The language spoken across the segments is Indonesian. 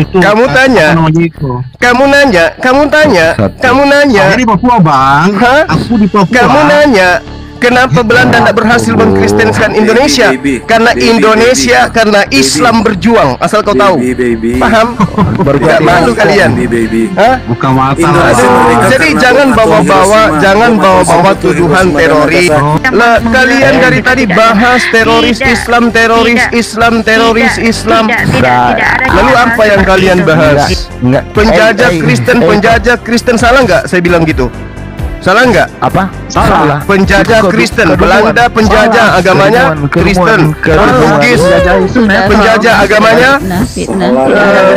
itu kamu tanya kamu nanya kamu tanya Satu. kamu nanya aku di Papua bang Hah? aku di Papua kamu nanya Kenapa Belanda tidak berhasil mengkristenkan Indonesia? karena Indonesia, karena Islam berjuang. Asal kau tahu, baby, baby. paham? Berbuat malu kalian. mata. Jadi jangan bawa-bawa, jangan bawa-bawa tuduhan teroris. Lah kalian dari tadi bahas teroris Islam, teroris Islam, teroris Islam. Lalu apa yang kalian bahas? Penjajah eh, eh, Kristen, eh, penjajah Kristen salah nggak? Saya bilang gitu. Salah nggak? Apa? Salah. Salah. Penjajah Kristen, Belanda penjajah Salah. agamanya Kristen, orang Bugis, penjajah agamanya. fitnah.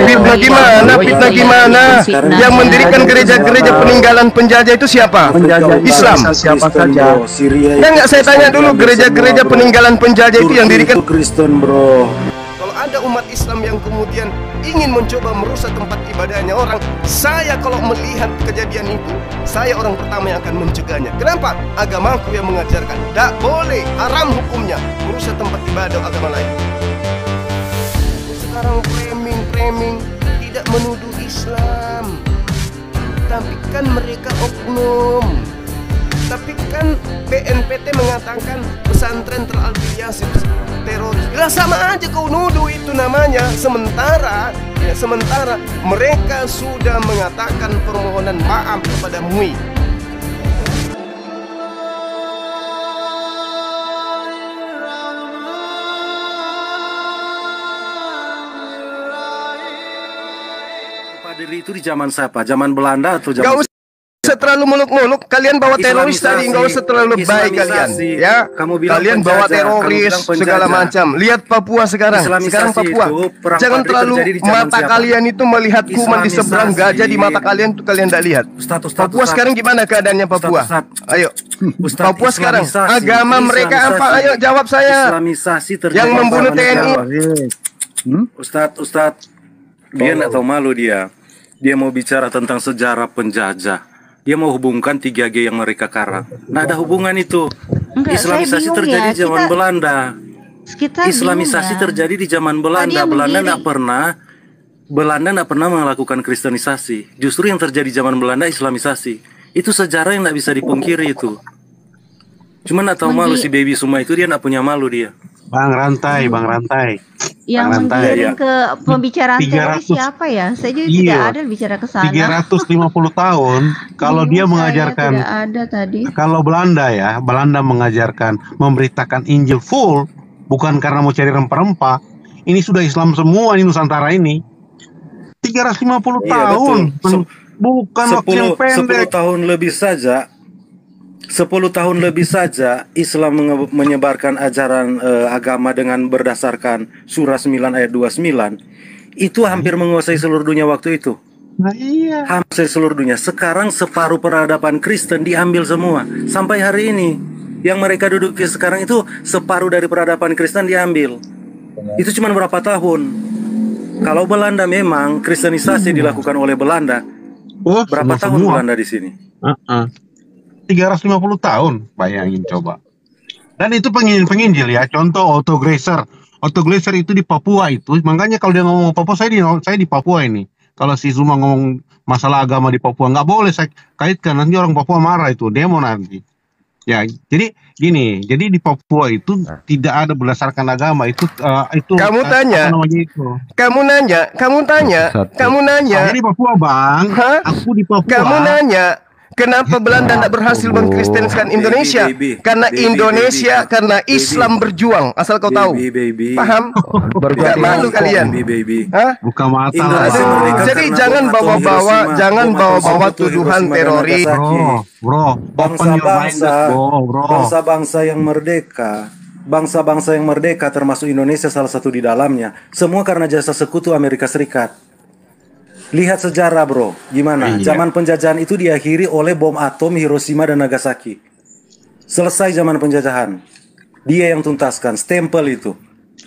fitnah gimana? Fitnah gimana? Yang mendirikan gereja-gereja peninggalan penjajah itu siapa? Penjajah Islam. Siapa saja? Nah, nggak saya tanya dulu gereja-gereja peninggalan penjajah itu yang dirikan Kristen, Bro ada umat Islam yang kemudian ingin mencoba merusak tempat ibadahnya orang. Saya kalau melihat kejadian itu, saya orang pertama yang akan mencegahnya. Kenapa? Agamaku yang mengajarkan. Tidak boleh, haram hukumnya merusak tempat ibadah agama lain. Sekarang framing-framing tidak menuduh Islam. Tapi kan mereka oknum tapi kan BNPT mengatakan pesantren terafiliasi teroris lah sama aja kau nuduh itu namanya sementara ya, sementara mereka sudah mengatakan permohonan maaf kepada MUI Diri itu di zaman siapa? Zaman Belanda atau zaman? usah terlalu muluk-muluk. Kalian bawa teroris tadi nggak usah terlalu baik kalian, ya. Kamu kalian penjajah, bawa teroris segala macam. Lihat Papua sekarang. sekarang Papua. Itu, Jangan terlalu mata siapa? kalian itu melihat kuman di seberang gajah di mata kalian tuh kalian tidak lihat. Ustaz, Ustaz, Papua Ustaz. sekarang gimana keadaannya Papua? Ustaz, Ustaz. Ayo. Ustaz, Papua sekarang agama mereka apa? Ayo jawab saya. Yang membunuh TNI. Hmm? Ustadz, Ustadz, dia nggak oh. tahu malu dia. Dia mau bicara tentang sejarah penjajah dia mau hubungkan 3G yang mereka karang. Nah, ada hubungan itu. Enggak, Islamisasi terjadi ya. zaman kita, Belanda. Kita Islamisasi ya. terjadi di zaman Belanda. Nah, Belanda tidak pernah Belanda tidak pernah melakukan kristenisasi. Justru yang terjadi zaman Belanda Islamisasi. Itu sejarah yang tidak bisa dipungkiri itu. Cuma tidak tahu malu si baby semua itu dia tidak punya malu dia. Bang rantai, bang rantai yang menggiring ya. ke pembicaraan 300, siapa ya? Saya juga iya, tidak ada bicara ke sana. 350 tahun kalau iya, dia mengajarkan ada tadi. Kalau Belanda ya, Belanda mengajarkan memberitakan Injil full bukan karena mau cari rempah-rempah. Ini sudah Islam semua di Nusantara ini. 350 iya, tahun. Betul. Bukan 10, waktu yang pendek. 10 tahun lebih saja 10 tahun lebih saja Islam menyebarkan ajaran uh, agama dengan berdasarkan surah 9 ayat 29 itu hampir menguasai seluruh dunia waktu itu. Nah, iya. Hampir seluruh dunia. Sekarang separuh peradaban Kristen diambil semua sampai hari ini. Yang mereka duduki sekarang itu separuh dari peradaban Kristen diambil. Benar. Itu cuma berapa tahun? Kalau Belanda memang Kristenisasi dilakukan oleh Belanda. Oh, berapa tahun semua. Belanda di sini? Uh -uh. 350 tahun bayangin coba dan itu penginjil penginjil ya contoh Otto Glaser Otto Glaser itu di Papua itu makanya kalau dia ngomong Papua saya di saya di Papua ini kalau si Zuma ngomong masalah agama di Papua nggak boleh saya kaitkan nanti orang Papua marah itu demo nanti ya jadi gini jadi di Papua itu ah. tidak ada berdasarkan agama itu uh, itu kamu eh, tanya itu. kamu nanya kamu tanya Satu. kamu nanya Saya di Papua bang Hah? aku di Papua kamu nanya Kenapa ya Belanda tidak berhasil mengkristenkan Indonesia? Baby, baby. Karena Indonesia, baby. karena Islam baby. berjuang. Asal kau tahu. Baby, baby. Paham? Tidak malu kalian. Baby, Buka mata. Jadi jangan bawa-bawa, jangan bawa-bawa tuduhan teroris. Bro, bro. Bangsa-bangsa, bangsa-bangsa yang merdeka bangsa-bangsa yang merdeka termasuk Indonesia salah satu di dalamnya. Semua karena jasa sekutu Amerika Serikat lihat sejarah bro gimana iya. zaman penjajahan itu diakhiri oleh bom atom Hiroshima dan Nagasaki selesai zaman penjajahan dia yang tuntaskan stempel itu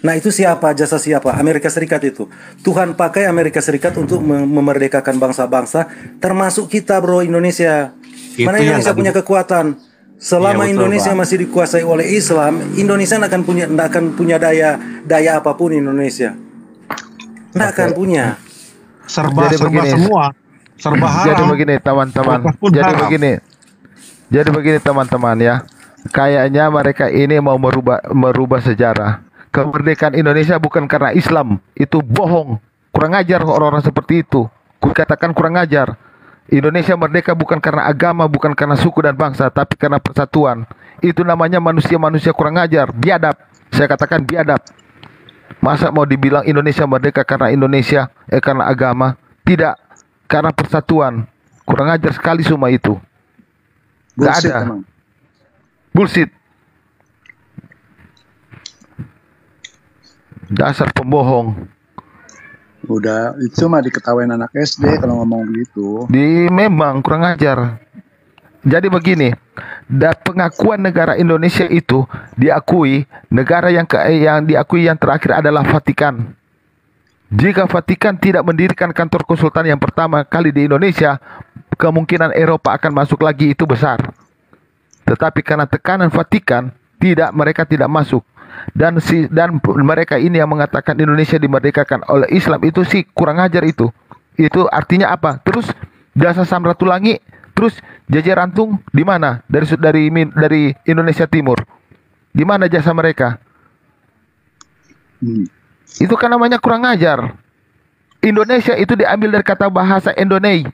nah itu siapa jasa siapa Amerika Serikat itu Tuhan pakai Amerika Serikat untuk memerdekakan bangsa-bangsa termasuk kita bro Indonesia itu mana Indonesia punya kekuatan Selama ya, Indonesia bang. masih dikuasai oleh Islam, Indonesia akan punya akan punya daya daya apapun Indonesia. Tidak akan punya serba jadi serba begini. semua serba haram jadi begini teman-teman jadi haram. begini jadi begini teman-teman ya kayaknya mereka ini mau merubah merubah sejarah kemerdekaan Indonesia bukan karena Islam itu bohong kurang ajar orang-orang seperti itu kukatakan kurang ajar Indonesia merdeka bukan karena agama, bukan karena suku dan bangsa, tapi karena persatuan. Itu namanya manusia-manusia kurang ajar, biadab. Saya katakan biadab. Masa mau dibilang Indonesia merdeka karena Indonesia eh karena agama? Tidak, karena persatuan. Kurang ajar sekali semua itu. Gak ada. Emang. Bullshit. Dasar pembohong. Udah, itu mah diketawain anak SD kalau ngomong gitu. Di memang kurang ajar. Jadi begini, dan pengakuan negara Indonesia itu diakui negara yang ke, yang diakui yang terakhir adalah Vatikan. Jika Vatikan tidak mendirikan kantor konsultan yang pertama kali di Indonesia, kemungkinan Eropa akan masuk lagi itu besar. Tetapi karena tekanan Vatikan, tidak mereka tidak masuk. Dan si dan mereka ini yang mengatakan Indonesia dimerdekakan oleh Islam itu sih kurang ajar itu. Itu artinya apa? Terus jasa Samratulangi terus JJ Rantung di mana? Dari dari dari Indonesia Timur. Di mana jasa mereka? Hmm. Itu kan namanya kurang ajar. Indonesia itu diambil dari kata bahasa Indonesia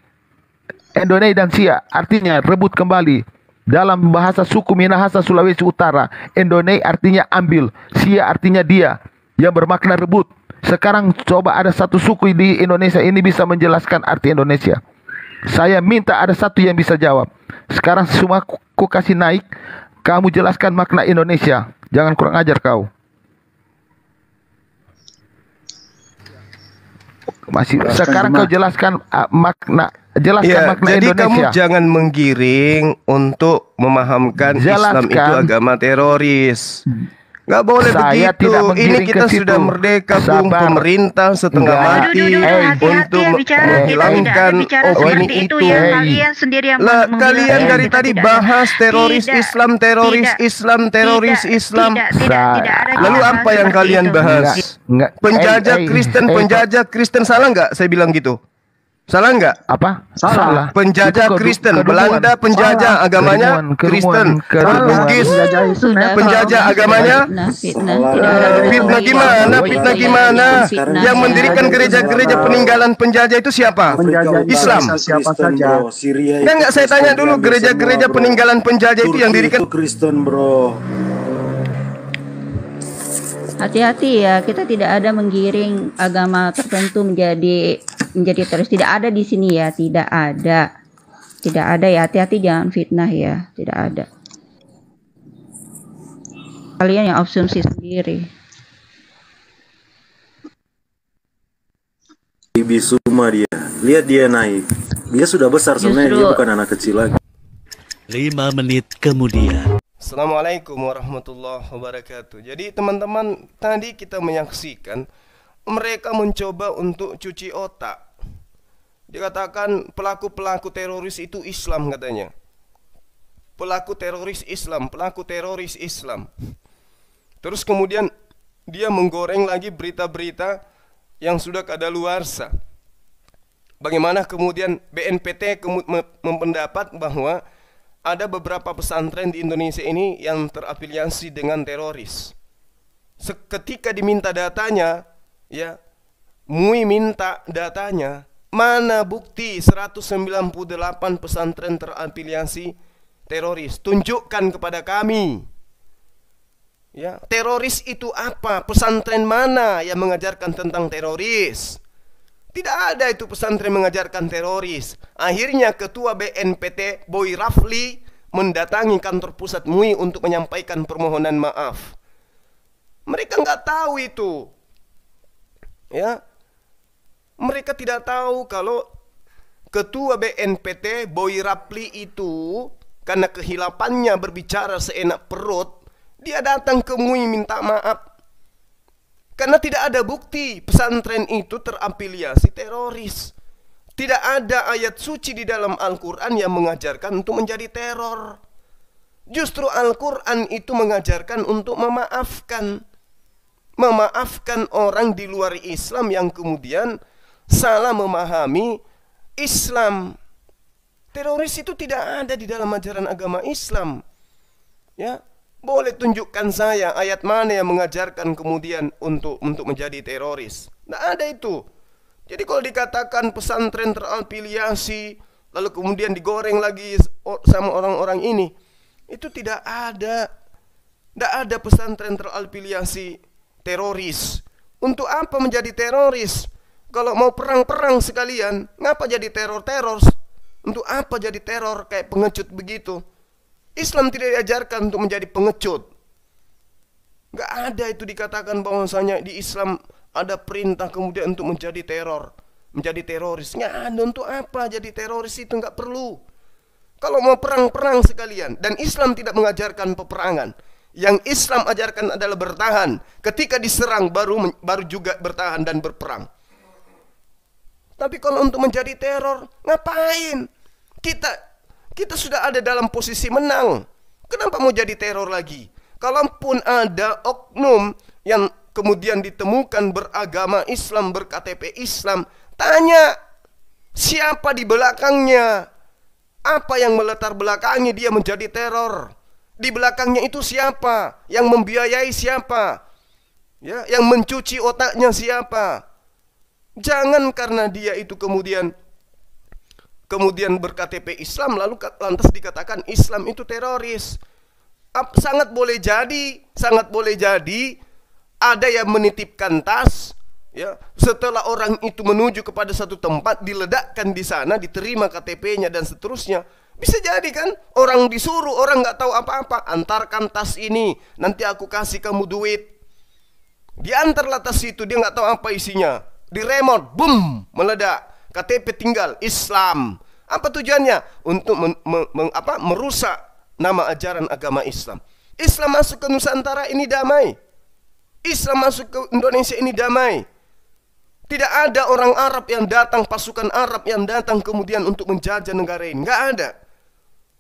Indonesia dan Sia artinya rebut kembali. Dalam bahasa suku Minahasa Sulawesi Utara, Indonesia artinya ambil, Sia artinya dia yang bermakna rebut. Sekarang coba ada satu suku di Indonesia ini bisa menjelaskan arti Indonesia. Saya minta ada satu yang bisa jawab. Sekarang semua ku, kasih naik. Kamu jelaskan makna Indonesia. Jangan kurang ajar kau. Masih jelaskan sekarang kau jelaskan uh, makna jelaskan ya, makna jadi Indonesia. Jadi kamu jangan menggiring untuk memahamkan jelaskan. Islam itu agama teroris. Gak boleh saya begitu. Ini kita situ. sudah merdeka, Bung. Pemerintah setengah Nggak. mati aduh, aduh, aduh, hati, untuk hati, ya, bicara, menghilangkan opini itu. Ya, kalian sendiri yang lah, kalian dari tadi tidak, bahas teroris tidak, Islam, teroris tidak, Islam, teroris tidak, Islam. Tidak, tidak, tidak, tidak Lalu apa yang kalian bahas? Penjajah eh, eh, Kristen, eh, penjajah Kristen salah nggak? Saya bilang gitu. Salah nggak? Apa? Salah. salah. Penjajah itu Kristen, keduan. Belanda penjajah salah. agamanya Kristen, keduan, Bugis, penjajah agamanya fitnah. Fitnah eh, gimana? Fitnah gimana? Yang mendirikan gereja-gereja peninggalan penjajah itu siapa? Islam. Siapa saja? Syria. nggak saya tanya dulu gereja-gereja peninggalan penjajah itu yang dirikan Kristen, Bro. Hati-hati ya, kita tidak ada menggiring agama tertentu menjadi menjadi teroris tidak ada di sini ya tidak ada tidak ada ya hati-hati jangan fitnah ya tidak ada kalian yang asumsi sendiri ibi Suma dia lihat dia naik dia sudah besar sebenarnya dia bukan anak kecil lagi 5 menit kemudian Assalamualaikum warahmatullahi wabarakatuh Jadi teman-teman tadi kita menyaksikan mereka mencoba untuk cuci otak. Dikatakan pelaku-pelaku teroris itu Islam katanya. Pelaku teroris Islam, pelaku teroris Islam. Terus kemudian dia menggoreng lagi berita-berita yang sudah kadaluarsa. Bagaimana kemudian BNPT mempendapat bahwa ada beberapa pesantren di Indonesia ini yang terafiliasi dengan teroris. Seketika diminta datanya, ya Mui minta datanya mana bukti 198 pesantren terafiliasi teroris tunjukkan kepada kami ya teroris itu apa pesantren mana yang mengajarkan tentang teroris tidak ada itu pesantren mengajarkan teroris akhirnya ketua BNPT Boy Rafli mendatangi kantor pusat MUI untuk menyampaikan permohonan maaf mereka nggak tahu itu ya mereka tidak tahu kalau ketua BNPT Boy Rapli itu karena kehilapannya berbicara seenak perut dia datang ke MUI minta maaf karena tidak ada bukti pesantren itu terafiliasi teroris tidak ada ayat suci di dalam Al-Quran yang mengajarkan untuk menjadi teror Justru Al-Quran itu mengajarkan untuk memaafkan memaafkan orang di luar Islam yang kemudian salah memahami Islam. Teroris itu tidak ada di dalam ajaran agama Islam. Ya, boleh tunjukkan saya ayat mana yang mengajarkan kemudian untuk untuk menjadi teroris. Tidak ada itu. Jadi kalau dikatakan pesantren terafiliasi lalu kemudian digoreng lagi sama orang-orang ini, itu tidak ada. Tidak ada pesantren terafiliasi teroris. Untuk apa menjadi teroris? Kalau mau perang-perang sekalian, ngapa jadi teror-teror? Untuk apa jadi teror kayak pengecut begitu? Islam tidak diajarkan untuk menjadi pengecut. Gak ada itu dikatakan bahwasanya di Islam ada perintah kemudian untuk menjadi teror, menjadi teroris. Gak ada untuk apa jadi teroris itu gak perlu. Kalau mau perang-perang sekalian dan Islam tidak mengajarkan peperangan, yang Islam ajarkan adalah bertahan. Ketika diserang baru baru juga bertahan dan berperang. Tapi kalau untuk menjadi teror, ngapain? Kita kita sudah ada dalam posisi menang. Kenapa mau jadi teror lagi? Kalaupun ada oknum yang kemudian ditemukan beragama Islam, berKTP Islam, tanya siapa di belakangnya? Apa yang meletar belakangnya dia menjadi teror? Di belakangnya itu siapa? Yang membiayai siapa? Ya, yang mencuci otaknya siapa? Jangan karena dia itu kemudian kemudian berKTP Islam lalu lantas dikatakan Islam itu teroris. Sangat boleh jadi, sangat boleh jadi ada yang menitipkan tas ya setelah orang itu menuju kepada satu tempat diledakkan di sana diterima KTP-nya dan seterusnya bisa jadi kan orang disuruh, orang nggak tahu apa-apa, antarkan tas ini, nanti aku kasih kamu duit. Diantarlah tas itu, dia nggak tahu apa isinya. remote, boom, meledak. KTP tinggal, Islam. Apa tujuannya? Untuk men, men, men, apa, merusak nama ajaran agama Islam. Islam masuk ke Nusantara ini damai. Islam masuk ke Indonesia ini damai. Tidak ada orang Arab yang datang, pasukan Arab yang datang kemudian untuk menjajah negara ini. Nggak ada.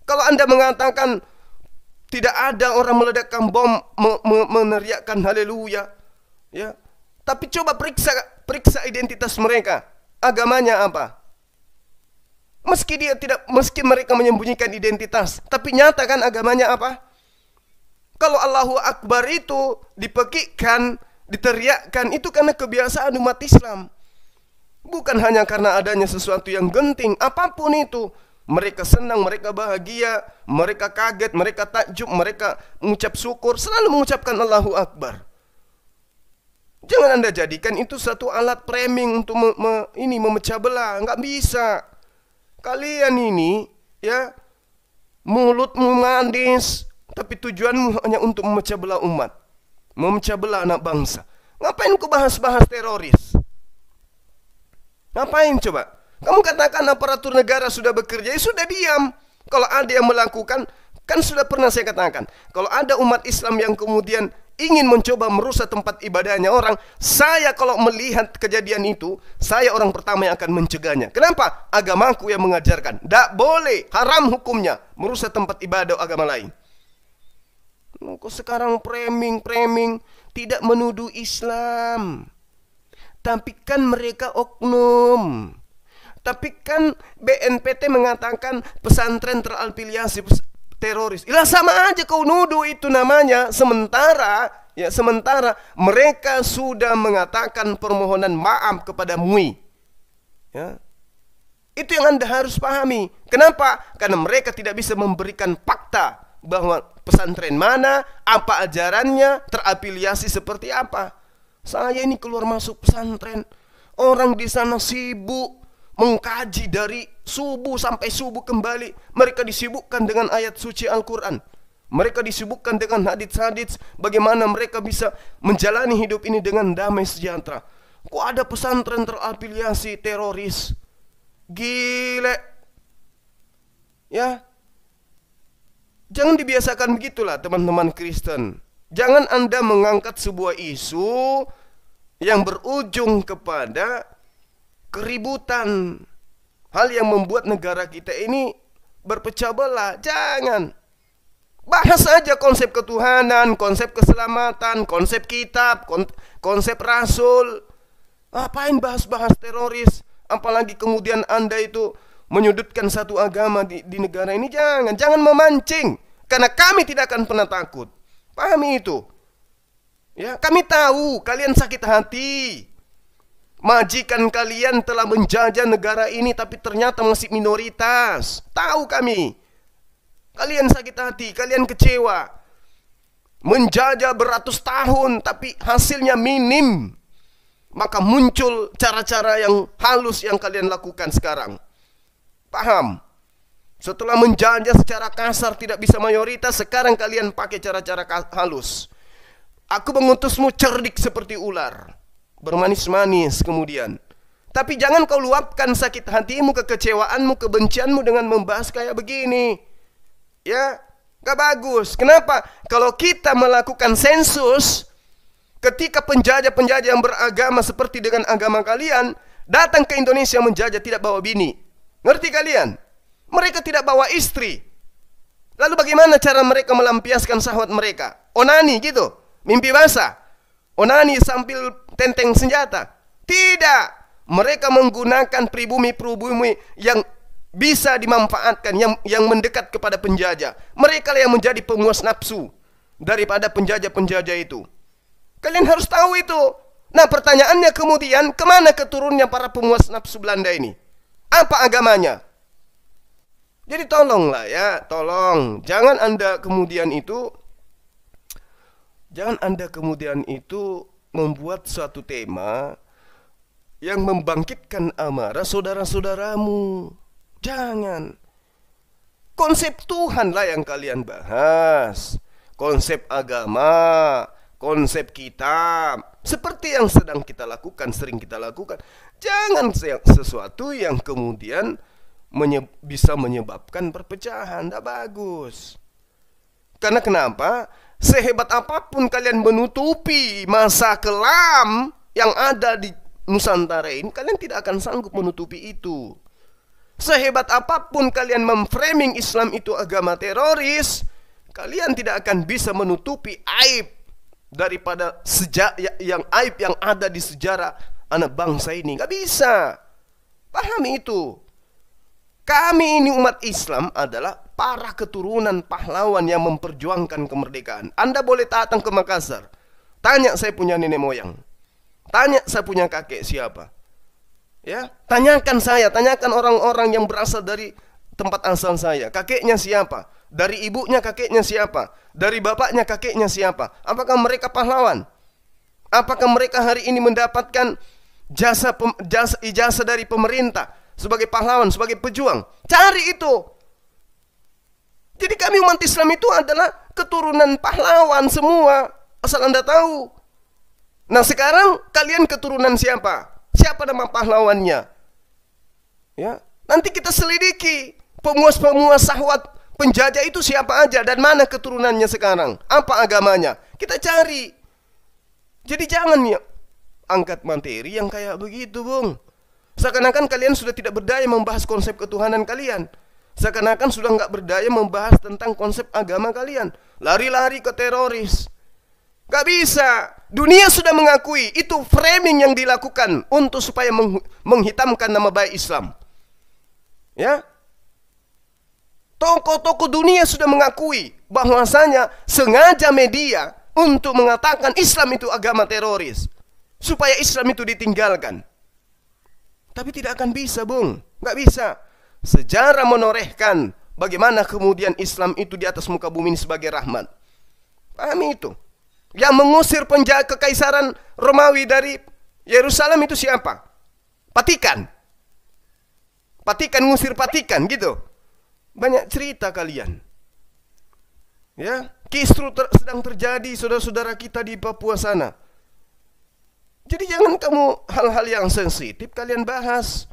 Kalau Anda mengatakan tidak ada orang meledakkan bom me me meneriakkan haleluya, ya. Tapi coba periksa periksa identitas mereka, agamanya apa? Meski dia tidak meski mereka menyembunyikan identitas, tapi nyatakan agamanya apa? Kalau Allahu Akbar itu dipekikkan, diteriakkan itu karena kebiasaan umat Islam. Bukan hanya karena adanya sesuatu yang genting, apapun itu mereka senang, mereka bahagia, mereka kaget, mereka takjub, mereka mengucap syukur, selalu mengucapkan Allahu Akbar. Jangan Anda jadikan itu satu alat framing untuk me, me, ini memecah belah, nggak bisa. Kalian ini ya mulutmu manis, tapi tujuanmu hanya untuk memecah belah umat, memecah belah anak bangsa. Ngapain ku bahas-bahas teroris? Ngapain coba? Kamu katakan aparatur negara sudah bekerja, ya sudah diam. Kalau ada yang melakukan, kan sudah pernah saya katakan. Kalau ada umat Islam yang kemudian ingin mencoba merusak tempat ibadahnya orang, saya kalau melihat kejadian itu, saya orang pertama yang akan mencegahnya. Kenapa? Agamaku yang mengajarkan. Tidak boleh, haram hukumnya merusak tempat ibadah agama lain. Kok sekarang preming-preming, tidak menuduh Islam. Tapi kan mereka oknum. Tapi kan BNPT mengatakan pesantren terafiliasi teroris. Ilah sama aja kau nuduh itu namanya. Sementara ya sementara mereka sudah mengatakan permohonan maaf kepada MUI. Ya. Itu yang Anda harus pahami. Kenapa? Karena mereka tidak bisa memberikan fakta bahwa pesantren mana, apa ajarannya, terafiliasi seperti apa. Saya ini keluar masuk pesantren. Orang di sana sibuk mengkaji dari subuh sampai subuh kembali. Mereka disibukkan dengan ayat suci Al-Quran. Mereka disibukkan dengan hadits-hadits bagaimana mereka bisa menjalani hidup ini dengan damai sejahtera. Kok ada pesantren terafiliasi teroris? Gile. Ya. Jangan dibiasakan begitulah teman-teman Kristen. Jangan Anda mengangkat sebuah isu yang berujung kepada keributan, hal yang membuat negara kita ini berpecah belah. Jangan. Bahas saja konsep ketuhanan, konsep keselamatan, konsep kitab, konsep rasul. Apain bahas-bahas teroris? Apalagi kemudian Anda itu menyudutkan satu agama di, di negara ini. Jangan, jangan memancing. Karena kami tidak akan pernah takut. Pahami itu. Ya, kami tahu kalian sakit hati. Majikan kalian telah menjajah negara ini tapi ternyata masih minoritas. Tahu kami. Kalian sakit hati, kalian kecewa. Menjajah beratus tahun tapi hasilnya minim. Maka muncul cara-cara yang halus yang kalian lakukan sekarang. Paham? Setelah menjajah secara kasar tidak bisa mayoritas, sekarang kalian pakai cara-cara halus. Aku mengutusmu cerdik seperti ular bermanis-manis kemudian. Tapi jangan kau luapkan sakit hatimu, kekecewaanmu, kebencianmu dengan membahas kayak begini. Ya, gak bagus. Kenapa? Kalau kita melakukan sensus, ketika penjajah-penjajah yang beragama seperti dengan agama kalian, datang ke Indonesia menjajah tidak bawa bini. Ngerti kalian? Mereka tidak bawa istri. Lalu bagaimana cara mereka melampiaskan sahwat mereka? Onani gitu, mimpi basah. Onani sambil tenteng senjata. Tidak. Mereka menggunakan pribumi-pribumi yang bisa dimanfaatkan yang yang mendekat kepada penjajah. Mereka yang menjadi penguas nafsu daripada penjajah-penjajah itu. Kalian harus tahu itu. Nah pertanyaannya kemudian kemana keturunnya para penguas nafsu Belanda ini? Apa agamanya? Jadi tolonglah ya, tolong. Jangan Anda kemudian itu jangan Anda kemudian itu membuat suatu tema yang membangkitkan amarah saudara-saudaramu. Jangan. Konsep Tuhanlah yang kalian bahas. Konsep agama, konsep kitab. Seperti yang sedang kita lakukan, sering kita lakukan. Jangan sesuatu yang kemudian menye bisa menyebabkan perpecahan. Tidak bagus. Karena kenapa? sehebat apapun kalian menutupi masa kelam yang ada di Nusantara ini, kalian tidak akan sanggup menutupi itu. Sehebat apapun kalian memframing Islam itu agama teroris, kalian tidak akan bisa menutupi aib daripada sejak ya-, yang aib yang ada di sejarah anak bangsa ini. Gak bisa. Pahami itu. Kami ini umat Islam adalah para keturunan pahlawan yang memperjuangkan kemerdekaan. Anda boleh datang ke Makassar. Tanya saya punya nenek moyang. Tanya saya punya kakek siapa. Ya, tanyakan saya, tanyakan orang-orang yang berasal dari tempat asal saya. Kakeknya siapa? Dari ibunya kakeknya siapa? Dari bapaknya kakeknya siapa? Apakah mereka pahlawan? Apakah mereka hari ini mendapatkan jasa, ijazah dari pemerintah sebagai pahlawan, sebagai pejuang? Cari itu. Jadi kami umat Islam itu adalah keturunan pahlawan semua. Asal Anda tahu. Nah sekarang kalian keturunan siapa? Siapa nama pahlawannya? Ya, nanti kita selidiki penguas-penguas sahwat penjajah itu siapa aja dan mana keturunannya sekarang? Apa agamanya? Kita cari. Jadi jangan ya angkat materi yang kayak begitu, Bung. Seakan-akan kalian sudah tidak berdaya membahas konsep ketuhanan kalian. Seakan-akan sudah nggak berdaya membahas tentang konsep agama kalian. Lari-lari ke teroris. Gak bisa. Dunia sudah mengakui itu framing yang dilakukan untuk supaya menghitamkan nama baik Islam. Ya, toko-toko dunia sudah mengakui bahwasanya sengaja media untuk mengatakan Islam itu agama teroris supaya Islam itu ditinggalkan. Tapi tidak akan bisa, Bung. Nggak bisa. Sejarah menorehkan bagaimana kemudian Islam itu di atas muka bumi ini sebagai rahmat. Pahami itu. Yang mengusir penjaga kekaisaran Romawi dari Yerusalem itu siapa? Patikan. Patikan ngusir patikan gitu. Banyak cerita kalian. Ya, kisru ter sedang terjadi saudara-saudara kita di Papua sana. Jadi jangan kamu hal-hal yang sensitif kalian bahas.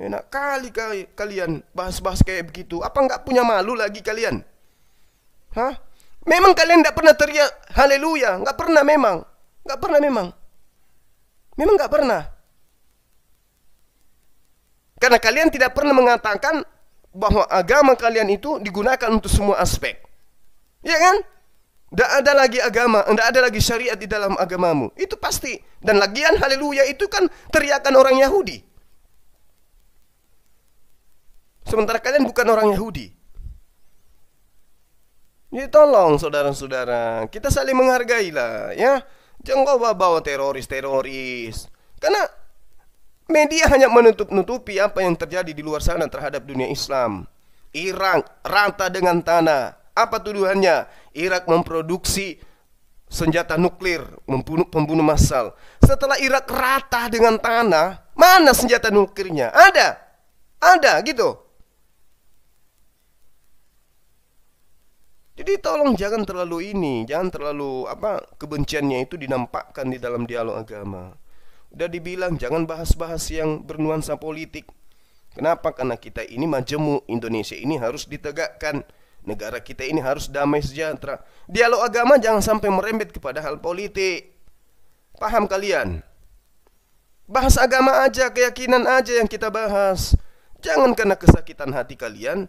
Enak kali kali kalian bahas-bahas kayak begitu. Apa nggak punya malu lagi kalian? Hah? Memang kalian nggak pernah teriak haleluya? Nggak pernah memang? Nggak pernah memang? Memang nggak pernah? Karena kalian tidak pernah mengatakan bahwa agama kalian itu digunakan untuk semua aspek. Ya kan? Tidak ada lagi agama, tidak ada lagi syariat di dalam agamamu. Itu pasti. Dan lagian haleluya itu kan teriakan orang Yahudi. Sementara kalian bukan orang Yahudi. Jadi ya, tolong saudara-saudara, kita saling menghargailah ya. Jangan bawa bawa teroris-teroris. Karena media hanya menutup-nutupi apa yang terjadi di luar sana terhadap dunia Islam. Irak rata dengan tanah. Apa tuduhannya? Irak memproduksi senjata nuklir membunuh pembunuh massal. Setelah Irak rata dengan tanah, mana senjata nuklirnya? Ada. Ada gitu. Jadi tolong jangan terlalu ini, jangan terlalu apa kebenciannya itu dinampakkan di dalam dialog agama. Udah dibilang jangan bahas-bahas yang bernuansa politik. Kenapa? Karena kita ini majemuk, Indonesia ini harus ditegakkan. Negara kita ini harus damai sejahtera. Dialog agama jangan sampai merembet kepada hal politik. Paham kalian? Bahas agama aja, keyakinan aja yang kita bahas. Jangan karena kesakitan hati kalian,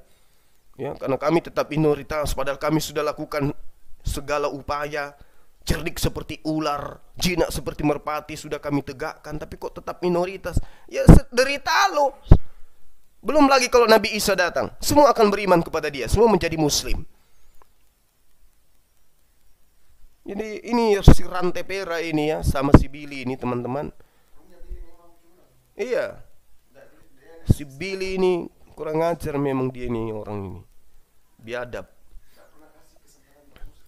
ya karena kami tetap minoritas padahal kami sudah lakukan segala upaya cerdik seperti ular jinak seperti merpati sudah kami tegakkan tapi kok tetap minoritas ya derita lo belum lagi kalau Nabi Isa datang semua akan beriman kepada dia semua menjadi muslim jadi ini si rantai pera ini ya sama si Billy ini teman-teman iya si Billy ini kurang ajar memang dia ini orang ini biadab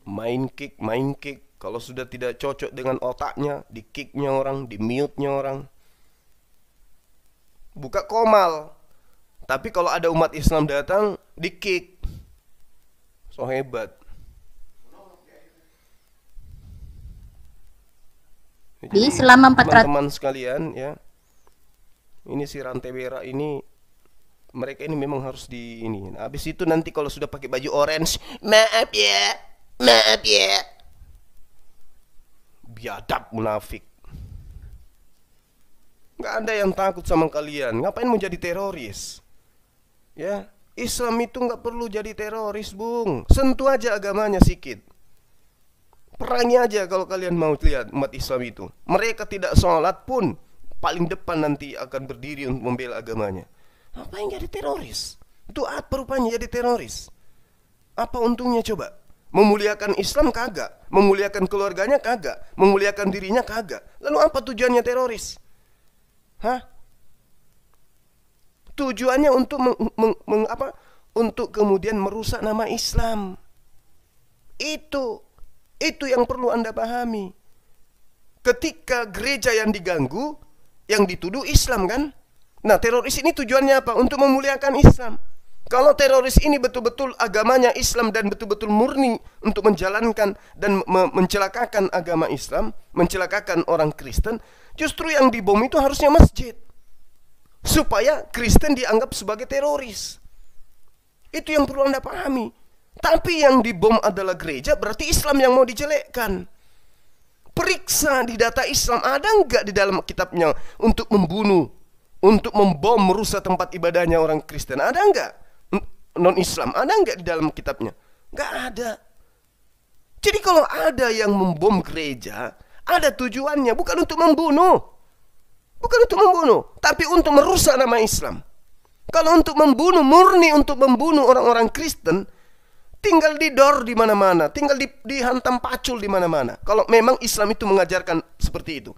main kick main kick kalau sudah tidak cocok dengan otaknya di kicknya orang di mute nya orang buka komal tapi kalau ada umat Islam datang di kick so hebat Jadi, selama 400 teman-teman sekalian ya ini si rantai berak ini mereka ini memang harus di ini. Nah, habis itu nanti kalau sudah pakai baju orange, maaf ya, maaf ya. Biadab munafik. Gak ada yang takut sama kalian. Ngapain mau jadi teroris? Ya, Islam itu nggak perlu jadi teroris, Bung. Sentuh aja agamanya sedikit. Perangi aja kalau kalian mau lihat umat Islam itu. Mereka tidak sholat pun paling depan nanti akan berdiri untuk membela agamanya apa yang jadi teroris? Itu apa rupanya jadi teroris? Apa untungnya coba? Memuliakan Islam kagak, memuliakan keluarganya kagak, memuliakan dirinya kagak. Lalu apa tujuannya teroris? Hah? Tujuannya untuk meng, meng, meng, apa? Untuk kemudian merusak nama Islam. Itu itu yang perlu Anda pahami. Ketika gereja yang diganggu, yang dituduh Islam kan? Nah teroris ini tujuannya apa? Untuk memuliakan Islam. Kalau teroris ini betul-betul agamanya Islam dan betul-betul murni untuk menjalankan dan me mencelakakan agama Islam, mencelakakan orang Kristen, justru yang dibom itu harusnya masjid. Supaya Kristen dianggap sebagai teroris. Itu yang perlu Anda pahami. Tapi yang dibom adalah gereja, berarti Islam yang mau dijelekkan. Periksa di data Islam ada nggak di dalam kitabnya untuk membunuh untuk membom merusak tempat ibadahnya orang Kristen ada nggak non Islam ada nggak di dalam kitabnya nggak ada jadi kalau ada yang membom gereja ada tujuannya bukan untuk membunuh bukan untuk membunuh tapi untuk merusak nama Islam kalau untuk membunuh murni untuk membunuh orang-orang Kristen tinggal didor di mana-mana tinggal di, dihantam pacul di mana-mana kalau memang Islam itu mengajarkan seperti itu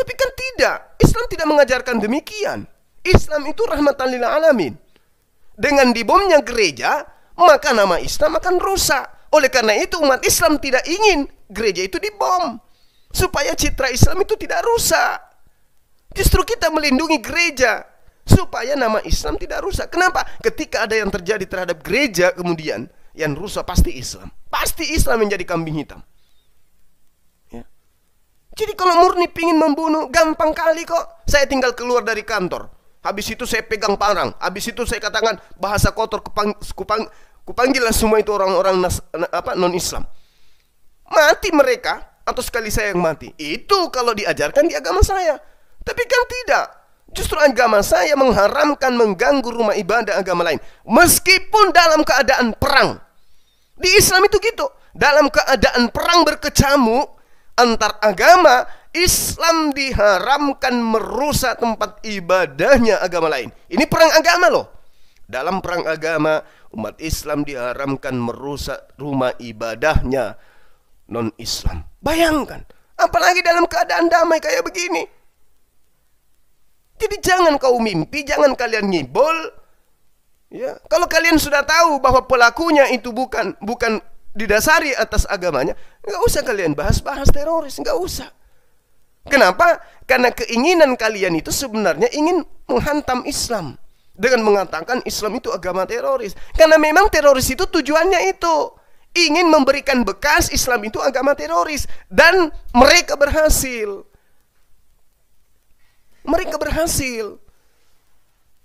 tapi kan tidak. Islam tidak mengajarkan demikian. Islam itu rahmatan lil alamin. Dengan dibomnya gereja, maka nama Islam akan rusak. Oleh karena itu umat Islam tidak ingin gereja itu dibom. Supaya citra Islam itu tidak rusak. Justru kita melindungi gereja. Supaya nama Islam tidak rusak. Kenapa? Ketika ada yang terjadi terhadap gereja kemudian, yang rusak pasti Islam. Pasti Islam menjadi kambing hitam. Jadi kalau murni pingin membunuh, gampang kali kok. Saya tinggal keluar dari kantor. Habis itu saya pegang parang. Habis itu saya katakan bahasa kotor kupang, kupang, kupanggillah semua itu orang-orang apa non-Islam. Mati mereka atau sekali saya yang mati. Itu kalau diajarkan di agama saya. Tapi kan tidak. Justru agama saya mengharamkan mengganggu rumah ibadah agama lain. Meskipun dalam keadaan perang. Di Islam itu gitu. Dalam keadaan perang berkecamuk, antar agama, Islam diharamkan merusak tempat ibadahnya agama lain. Ini perang agama loh. Dalam perang agama, umat Islam diharamkan merusak rumah ibadahnya non-Islam. Bayangkan, apalagi dalam keadaan damai kayak begini. Jadi jangan kau mimpi, jangan kalian ngibol. Ya, kalau kalian sudah tahu bahwa pelakunya itu bukan bukan didasari atas agamanya, nggak usah kalian bahas-bahas teroris, nggak usah. Kenapa? Karena keinginan kalian itu sebenarnya ingin menghantam Islam dengan mengatakan Islam itu agama teroris. Karena memang teroris itu tujuannya itu ingin memberikan bekas Islam itu agama teroris dan mereka berhasil. Mereka berhasil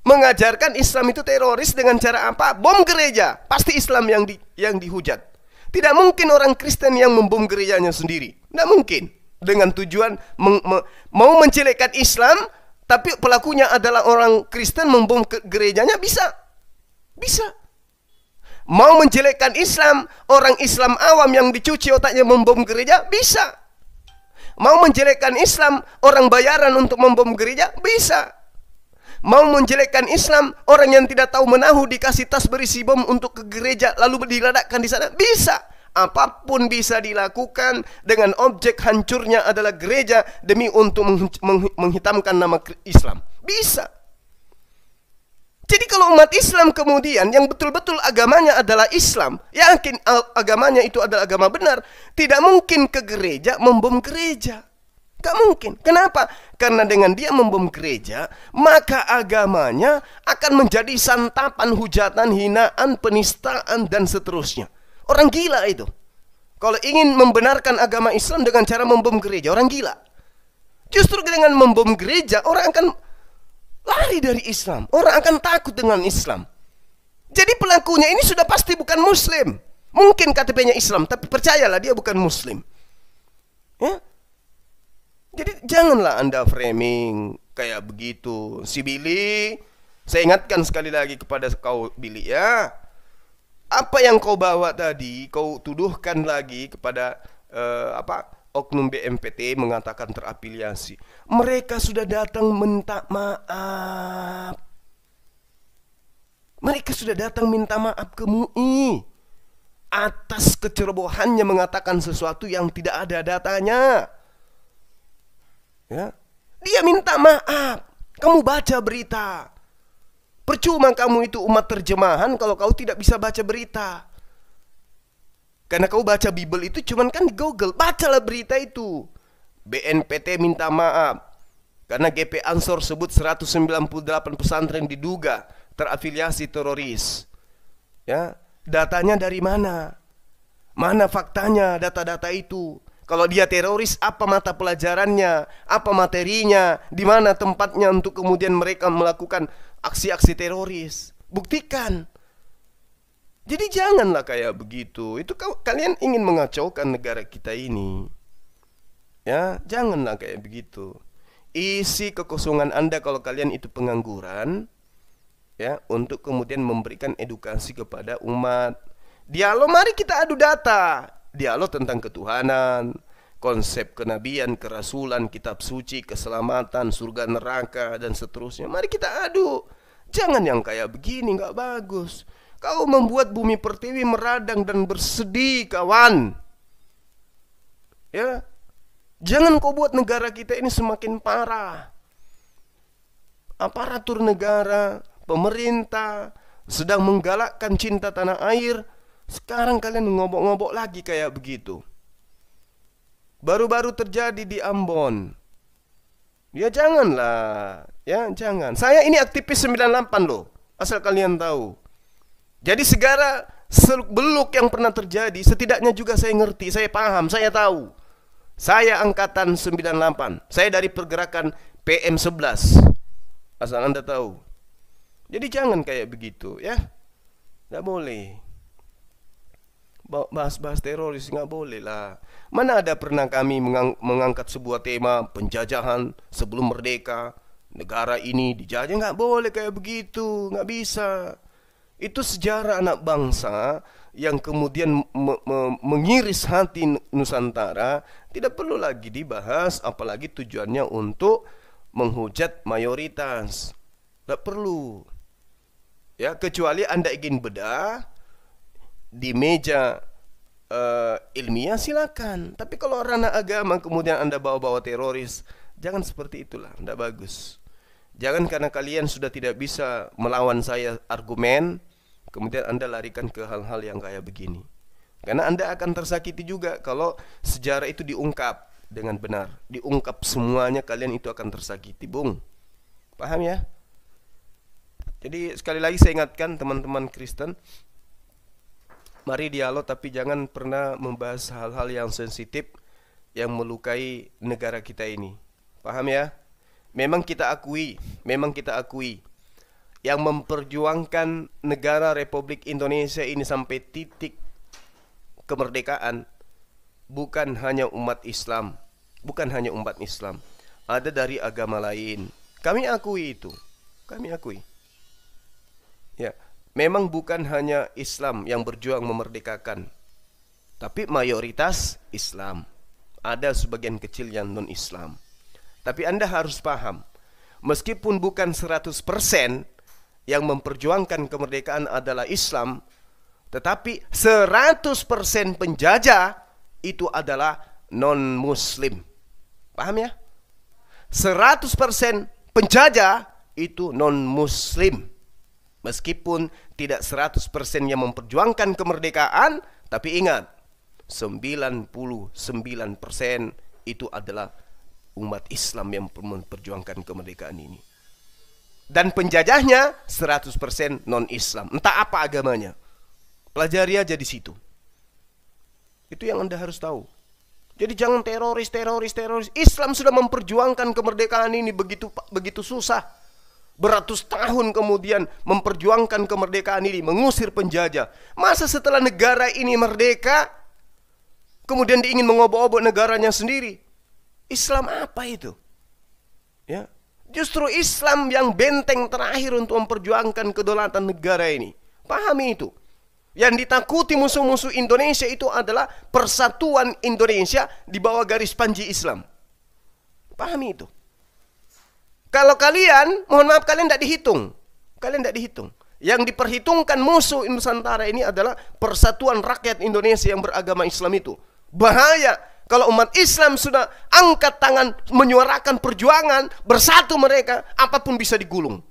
mengajarkan Islam itu teroris dengan cara apa? Bom gereja, pasti Islam yang di, yang dihujat. Tidak mungkin orang Kristen yang membom gerejanya sendiri. Tidak mungkin. Dengan tujuan meng, me, mau menjelekkan Islam, tapi pelakunya adalah orang Kristen membom gerejanya bisa. Bisa. Mau menjelekkan Islam, orang Islam awam yang dicuci otaknya membom gereja bisa. Mau menjelekkan Islam, orang bayaran untuk membom gereja bisa mau menjelekkan Islam, orang yang tidak tahu menahu dikasih tas berisi bom untuk ke gereja lalu diledakkan di sana, bisa. Apapun bisa dilakukan dengan objek hancurnya adalah gereja demi untuk menghitamkan nama Islam. Bisa. Jadi kalau umat Islam kemudian yang betul-betul agamanya adalah Islam, yakin agamanya itu adalah agama benar, tidak mungkin ke gereja membom gereja. Gak mungkin. Kenapa? Karena dengan dia membom gereja, maka agamanya akan menjadi santapan hujatan, hinaan, penistaan, dan seterusnya. Orang gila itu. Kalau ingin membenarkan agama Islam dengan cara membom gereja, orang gila. Justru dengan membom gereja, orang akan lari dari Islam. Orang akan takut dengan Islam. Jadi pelakunya ini sudah pasti bukan Muslim. Mungkin KTP-nya Islam, tapi percayalah dia bukan Muslim. Ya? janganlah Anda framing kayak begitu. Si Billy, saya ingatkan sekali lagi kepada kau Billy ya. Apa yang kau bawa tadi, kau tuduhkan lagi kepada uh, apa oknum BMPT mengatakan terafiliasi. Mereka sudah datang minta maaf. Mereka sudah datang minta maaf ke MUI atas kecerobohannya mengatakan sesuatu yang tidak ada datanya. Ya. Dia minta maaf. Kamu baca berita. Percuma kamu itu umat terjemahan kalau kau tidak bisa baca berita. Karena kau baca Bible itu cuman kan di Google. Bacalah berita itu. BNPT minta maaf. Karena GP Ansor sebut 198 pesantren diduga terafiliasi teroris. Ya, datanya dari mana? Mana faktanya data-data itu? Kalau dia teroris, apa mata pelajarannya? Apa materinya? Di mana tempatnya untuk kemudian mereka melakukan aksi-aksi teroris? Buktikan. Jadi janganlah kayak begitu. Itu kalian ingin mengacaukan negara kita ini. Ya, janganlah kayak begitu. Isi kekosongan Anda kalau kalian itu pengangguran ya, untuk kemudian memberikan edukasi kepada umat. Dialog mari kita adu data dialog tentang ketuhanan, konsep kenabian, kerasulan, kitab suci, keselamatan, surga neraka dan seterusnya. Mari kita adu. Jangan yang kayak begini nggak bagus. Kau membuat bumi pertiwi meradang dan bersedih, kawan. Ya. Jangan kau buat negara kita ini semakin parah. Aparatur negara, pemerintah sedang menggalakkan cinta tanah air sekarang kalian ngobok-ngobok lagi kayak begitu. Baru-baru terjadi di Ambon. Ya janganlah, ya jangan. Saya ini aktivis 98 loh, asal kalian tahu. Jadi segala seluk beluk yang pernah terjadi, setidaknya juga saya ngerti, saya paham, saya tahu. Saya angkatan 98. Saya dari pergerakan PM11. Asal Anda tahu. Jadi jangan kayak begitu ya. Tidak boleh bahas-bahas teroris nggak boleh lah. Mana ada pernah kami mengang mengangkat sebuah tema penjajahan sebelum merdeka, negara ini dijajah nggak boleh kayak begitu, nggak bisa. Itu sejarah anak bangsa yang kemudian me me mengiris hati Nusantara tidak perlu lagi dibahas, apalagi tujuannya untuk menghujat mayoritas. Tidak perlu. Ya, kecuali Anda ingin bedah, di meja uh, ilmiah silakan. Tapi kalau ranah agama kemudian Anda bawa-bawa teroris, jangan seperti itulah, tidak bagus. Jangan karena kalian sudah tidak bisa melawan saya argumen, kemudian Anda larikan ke hal-hal yang kayak begini. Karena Anda akan tersakiti juga kalau sejarah itu diungkap dengan benar. Diungkap semuanya kalian itu akan tersakiti, Bung. Paham ya? Jadi sekali lagi saya ingatkan teman-teman Kristen, Mari dialog tapi jangan pernah membahas hal-hal yang sensitif yang melukai negara kita ini. Paham ya? Memang kita akui, memang kita akui yang memperjuangkan negara Republik Indonesia ini sampai titik kemerdekaan bukan hanya umat Islam, bukan hanya umat Islam. Ada dari agama lain. Kami akui itu. Kami akui. Ya memang bukan hanya Islam yang berjuang memerdekakan, tapi mayoritas Islam. Ada sebagian kecil yang non-Islam. Tapi Anda harus paham, meskipun bukan 100% yang memperjuangkan kemerdekaan adalah Islam, tetapi 100% penjajah itu adalah non-muslim. Paham ya? 100% penjajah itu non-muslim. Meskipun tidak 100% yang memperjuangkan kemerdekaan, tapi ingat, 99% itu adalah umat Islam yang memperjuangkan kemerdekaan ini. Dan penjajahnya 100% non-Islam. Entah apa agamanya. Pelajari aja di situ. Itu yang Anda harus tahu. Jadi jangan teroris, teroris, teroris. Islam sudah memperjuangkan kemerdekaan ini begitu begitu susah beratus tahun kemudian memperjuangkan kemerdekaan ini, mengusir penjajah. Masa setelah negara ini merdeka, kemudian dia ingin mengobok-obok negaranya sendiri? Islam apa itu? Ya, justru Islam yang benteng terakhir untuk memperjuangkan kedaulatan negara ini. Pahami itu. Yang ditakuti musuh-musuh Indonesia itu adalah persatuan Indonesia di bawah garis panji Islam. Pahami itu. Kalau kalian, mohon maaf kalian tidak dihitung. Kalian tidak dihitung. Yang diperhitungkan musuh Nusantara ini adalah persatuan rakyat Indonesia yang beragama Islam itu. Bahaya kalau umat Islam sudah angkat tangan menyuarakan perjuangan, bersatu mereka, apapun bisa digulung.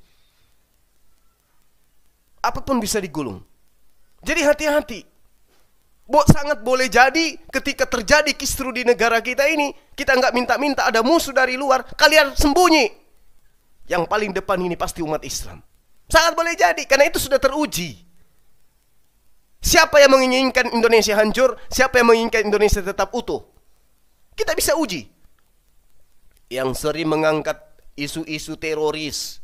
Apapun bisa digulung. Jadi hati-hati. Bo, sangat boleh jadi ketika terjadi kisru di negara kita ini, kita nggak minta-minta ada musuh dari luar, kalian sembunyi yang paling depan ini pasti umat Islam. Sangat boleh jadi karena itu sudah teruji. Siapa yang menginginkan Indonesia hancur, siapa yang menginginkan Indonesia tetap utuh. Kita bisa uji. Yang sering mengangkat isu-isu teroris,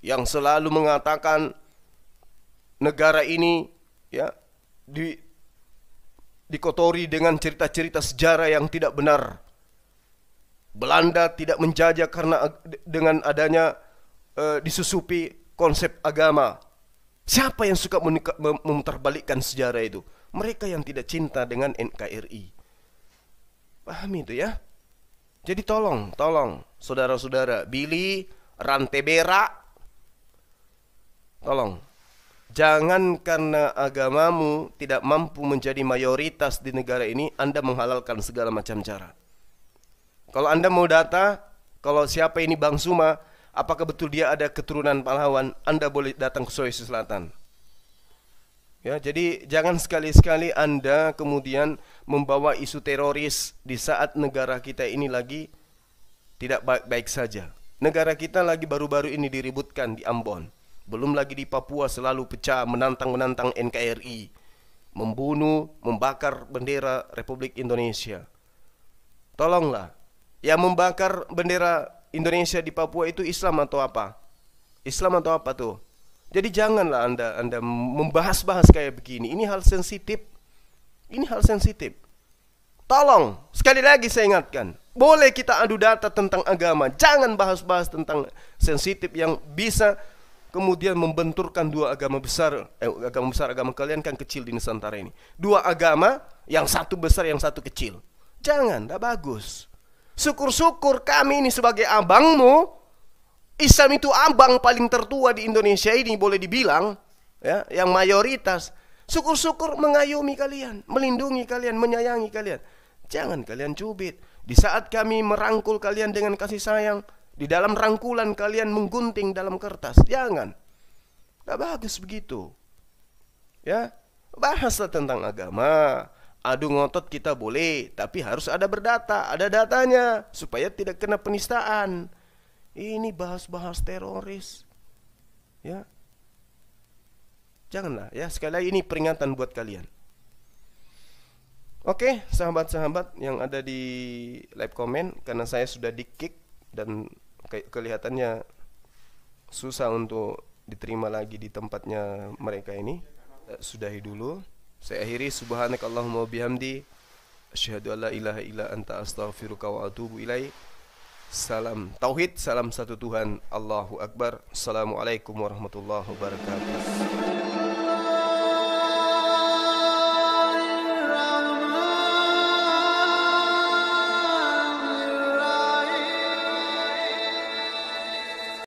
yang selalu mengatakan negara ini ya di dikotori dengan cerita-cerita sejarah yang tidak benar Belanda tidak menjajah karena dengan adanya uh, disusupi konsep agama. Siapa yang suka memutarbalikkan sejarah itu? Mereka yang tidak cinta dengan NKRI. Paham itu ya? Jadi tolong, tolong saudara-saudara, Billy, rantai berak. Tolong. Jangan karena agamamu tidak mampu menjadi mayoritas di negara ini, Anda menghalalkan segala macam cara. Kalau Anda mau data, kalau siapa ini Bang Suma, apakah betul dia ada keturunan pahlawan, Anda boleh datang ke Sulawesi Selatan. Ya, jadi jangan sekali-sekali Anda kemudian membawa isu teroris di saat negara kita ini lagi tidak baik-baik saja. Negara kita lagi baru-baru ini diributkan di Ambon. Belum lagi di Papua selalu pecah menantang-menantang NKRI. Membunuh, membakar bendera Republik Indonesia. Tolonglah yang membakar bendera Indonesia di Papua itu Islam atau apa? Islam atau apa tuh? Jadi janganlah Anda Anda membahas-bahas kayak begini. Ini hal sensitif. Ini hal sensitif. Tolong, sekali lagi saya ingatkan. Boleh kita adu data tentang agama, jangan bahas-bahas tentang sensitif yang bisa kemudian membenturkan dua agama besar eh, agama besar agama kalian kan kecil di Nusantara ini. Dua agama, yang satu besar, yang satu kecil. Jangan, tidak bagus. Syukur-syukur kami ini sebagai abangmu, Islam itu abang paling tertua di Indonesia ini boleh dibilang, ya, yang mayoritas. Syukur-syukur mengayomi kalian, melindungi kalian, menyayangi kalian. Jangan kalian cubit. Di saat kami merangkul kalian dengan kasih sayang, di dalam rangkulan kalian menggunting dalam kertas. Jangan. Gak bagus begitu. Ya, bahaslah tentang agama Adu ngotot kita boleh, tapi harus ada berdata, ada datanya supaya tidak kena penistaan. Ini bahas-bahas teroris. Ya. Janganlah ya, sekali lagi ini peringatan buat kalian. Oke, sahabat-sahabat yang ada di live comment karena saya sudah di kick dan ke kelihatannya susah untuk diterima lagi di tempatnya mereka ini. Eh, sudahi dulu. Saya akhiri subhanakallahumma bihamdi asyhadu alla ilaha illa anta astaghfiruka wa atubu ilaik. Salam tauhid, salam satu Tuhan. Allahu akbar. Assalamualaikum warahmatullahi wabarakatuh.